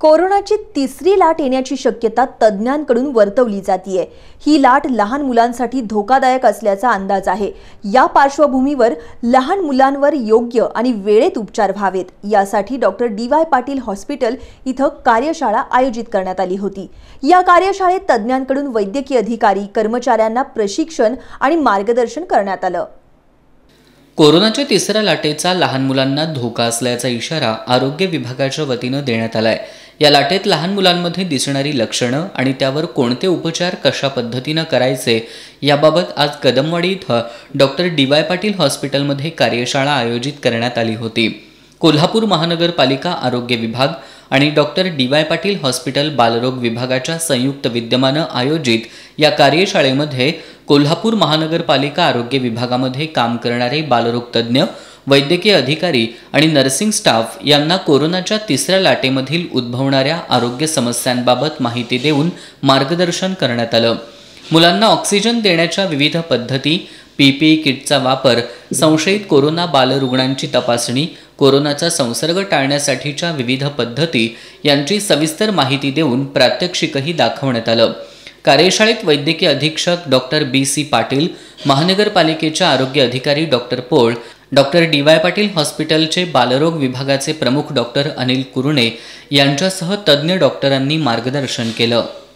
कोरोनाची तिसरी लाट येण्याची शक्यता तज्ज्ञांकडून वर्तवली जाते ही लाट लहान मुलांसाठी धोकादायक असल्याचा अंदाज आहे या पार्श्वभूमीवर लहान मुलांवर योग्य आणि वेळेत उपचार व्हावेत यासाठी doctor D Y Patil hospital इथं कार्यशाळा आयोजित करण्यात आली होती या कार्यशाळेत तज्ज्ञांकडून वैद्यकीय अधिकारी कर्मचाऱ्यांना प्रशिक्षण आणि मार्गदर्शन करण्यात आलं कोरोनाच्या तिसऱ्या लाटेचा लहान मुलांना धोका असल्याचा इशारा आरोग्य विभागाच्या वतीनं देण्यात आलाय या लाटेत लहान मुलांमध्ये दिसणारी लक्षणं आणि त्यावर कोणते उपचार कशा पद्धतीनं करायचे याबाबत आज कदमवाडी इथं डॉक्टर डी वाय पाटील हॉस्पिटलमध्ये कार्यशाळा आयोजित करण्यात आली होती कोल्हापूर महानगरपालिका आरोग्य विभाग आणि doctor D Y Patil hospital बालरोग विभागाच्या संयुक्त विद्यमानं आयोजित या कार्यशाळेमध्ये कोल्हापूर महानगरपालिका आरोग्य विभागामध्ये काम करणारे बालरोग तज्ज्ञ वैद्यकीय अधिकारी आणि नर्सिंग स्टाफ यांना कोरोनाच्या तिसऱ्या लाटेमधील उद्भवणाऱ्या आरोग्य समस्यांबाबत माहिती देऊन मार्गदर्शन करण्यात आलं मुलांना ऑक्सिजन देण्याच्या विविध पद्धती पीपीई किटचा वापर संशयित कोरोना बालरुग्णांची तपासणी कोरोनाचा संसर्ग टाळण्यासाठीच्या विविध पद्धती यांची सविस्तर माहिती देऊन प्रात्यक्षिकही दाखवण्यात आलं कार्यशाळेत वैद्यकीय अधीक्षक डॉक्टर बी सी पाटील महानगरपालिकेच्या आरोग्य अधिकारी doctor Pol doctor D Y Patil हॉस्पिटलचे बालरोग विभागाचे प्रमुख डॉक्टर अनिल कुरुणे यांच्यासह तज्ज्ञ डॉक्टरांनी मार्गदर्शन केलं